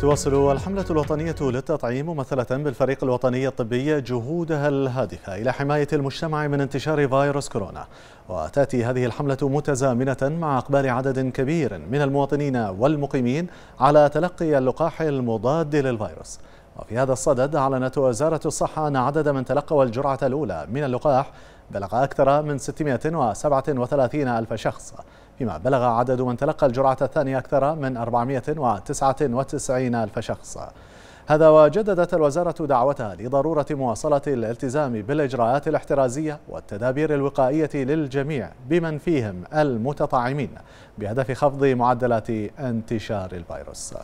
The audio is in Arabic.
تواصل الحملة الوطنية للتطعيم ممثلة بالفريق الوطني الطبي جهودها الهادفة إلى حماية المجتمع من انتشار فيروس كورونا وتأتي هذه الحملة متزامنة مع إقبال عدد كبير من المواطنين والمقيمين على تلقي اللقاح المضاد للفيروس وفي هذا الصدد أعلنت وزارة الصحة أن عدد من تلقوا الجرعة الأولى من اللقاح بلغ أكثر من 637 ألف شخص فيما بلغ عدد من تلقى الجرعة الثانية أكثر من 499 ألف شخص هذا وجددت الوزارة دعوتها لضرورة مواصلة الالتزام بالإجراءات الاحترازية والتدابير الوقائية للجميع بمن فيهم المتطعمين بهدف خفض معدلات انتشار الفيروس